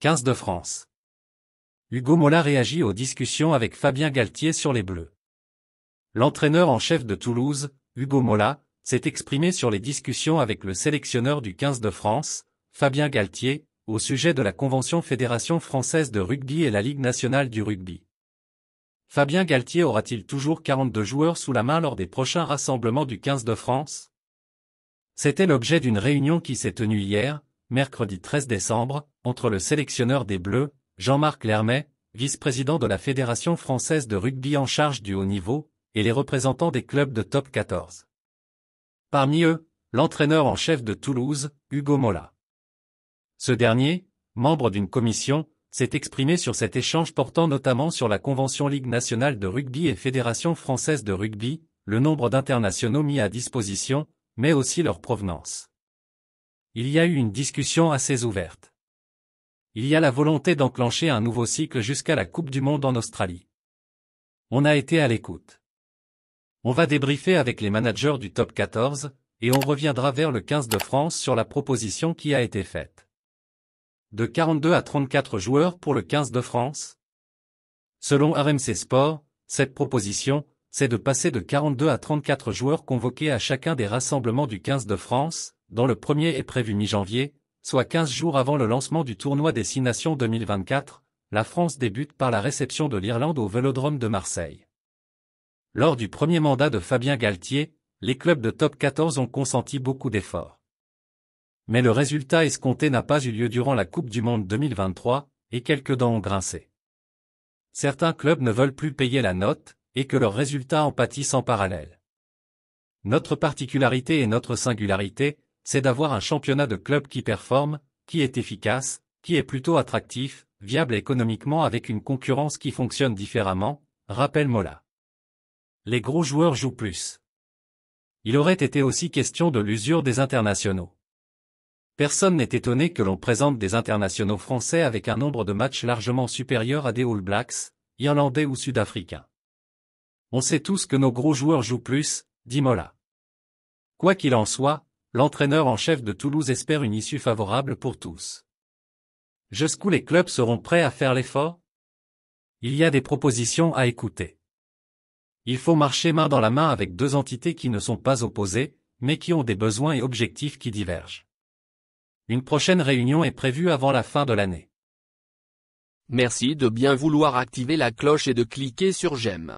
15 de France. Hugo Mola réagit aux discussions avec Fabien Galtier sur les Bleus. L'entraîneur en chef de Toulouse, Hugo Mola, s'est exprimé sur les discussions avec le sélectionneur du 15 de France, Fabien Galtier, au sujet de la Convention Fédération Française de Rugby et la Ligue Nationale du Rugby. Fabien Galtier aura-t-il toujours 42 joueurs sous la main lors des prochains rassemblements du 15 de France C'était l'objet d'une réunion qui s'est tenue hier, mercredi 13 décembre, entre le sélectionneur des Bleus, Jean-Marc Lermet, vice-président de la Fédération française de rugby en charge du haut niveau, et les représentants des clubs de top 14. Parmi eux, l'entraîneur en chef de Toulouse, Hugo Mola. Ce dernier, membre d'une commission, s'est exprimé sur cet échange portant notamment sur la Convention Ligue nationale de rugby et Fédération française de rugby, le nombre d'internationaux mis à disposition, mais aussi leur provenance. Il y a eu une discussion assez ouverte il y a la volonté d'enclencher un nouveau cycle jusqu'à la Coupe du Monde en Australie. On a été à l'écoute. On va débriefer avec les managers du top 14, et on reviendra vers le 15 de France sur la proposition qui a été faite. De 42 à 34 joueurs pour le 15 de France Selon RMC Sport, cette proposition, c'est de passer de 42 à 34 joueurs convoqués à chacun des rassemblements du 15 de France, dont le premier est prévu mi-janvier, soit 15 jours avant le lancement du tournoi des Nations 2024, la France débute par la réception de l'Irlande au Vélodrome de Marseille. Lors du premier mandat de Fabien Galtier, les clubs de top 14 ont consenti beaucoup d'efforts. Mais le résultat escompté n'a pas eu lieu durant la Coupe du Monde 2023, et quelques dents ont grincé. Certains clubs ne veulent plus payer la note, et que leurs résultats en pâtissent en parallèle. Notre particularité et notre singularité, c'est d'avoir un championnat de club qui performe, qui est efficace, qui est plutôt attractif, viable économiquement avec une concurrence qui fonctionne différemment, rappelle Mola. Les gros joueurs jouent plus. Il aurait été aussi question de l'usure des internationaux. Personne n'est étonné que l'on présente des internationaux français avec un nombre de matchs largement supérieur à des All Blacks, Irlandais ou Sud-Africains. On sait tous que nos gros joueurs jouent plus, dit Mola. Quoi qu'il en soit, l'entraîneur en chef de Toulouse espère une issue favorable pour tous. Jusqu'où les clubs seront prêts à faire l'effort Il y a des propositions à écouter. Il faut marcher main dans la main avec deux entités qui ne sont pas opposées, mais qui ont des besoins et objectifs qui divergent. Une prochaine réunion est prévue avant la fin de l'année. Merci de bien vouloir activer la cloche et de cliquer sur j'aime.